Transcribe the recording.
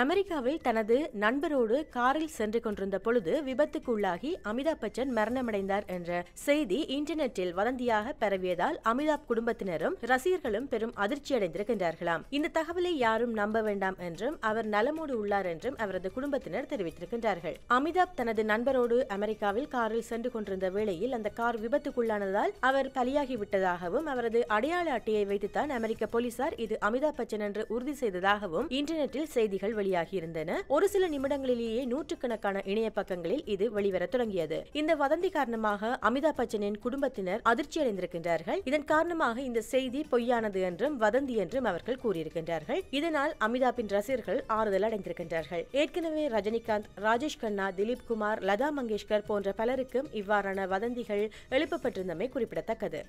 அமெரிக்காவில் தனது நண்பரோடு காரில் சென்று கொண்டிருந்த பொழுது விபத்துக்குள்ளாகி அமிதாப் பச்சன் மரணமடைந்தார் என்ற செய்தி இன்டர்நெட்டில் வதந்தியாக பரவியதால் அமிதாப் குடும்பத்தினரும் ரசிகர்களும் பெரும் அதிர்ச்சி அடைந்திருக்கின்றார்களாம் இந்த தகவலை யாரும் நம்ப வேண்டாம் என்றும் அவர் நலமோடு உள்ளார் என்றும் அவரது குடும்பத்தினர் தெரிவித்திருக்கின்றார்கள் அமிதாப் தனது நண்பரோடு அமெரிக்காவில் காரில் சென்று கொண்டிருந்த வேளையில் அந்த கார் விபத்துக்குள்ளானதால் அவர் பலியாகிவிட்டதாகவும் அவரது அடையாள அட்டையை வைத்துத்தான் அமெரிக்க போலீசார் இது அமிதாப் பச்சன் என்று உறுதி செய்ததாகவும் இன்டர்நெட்டில் செய்திகள் வெளியாகியிருந்தன இருந்தன ஒரு சில நிமிடங்களிலேயே நூற்றுக்கணக்கான இணைய பக்கங்களில் இது வெளிவர தொடங்கியது இந்த வதந்தி காரணமாக அமிதாப் பச்சனின் குடும்பத்தினர் அதிர்ச்சி அடைந்திருக்கின்றார்கள் இதன் காரணமாக இந்த செய்தி பொய்யானது என்றும் வதந்தி என்றும் அவர்கள் கூறியிருக்கின்றார்கள் இதனால் அமிதாப்பின் ரசிகர்கள் ஆறுதல் அடைந்திருக்கின்றார்கள் ஏற்கனவே ரஜினிகாந்த் ராஜேஷ் கண்ணா திலீப் குமார் லதா மங்கேஷ்கர் போன்ற பலருக்கும் இவ்வாறான வதந்திகள் எழுப்பப்பட்டிருந்தமை குறிப்பிடத்தக்கது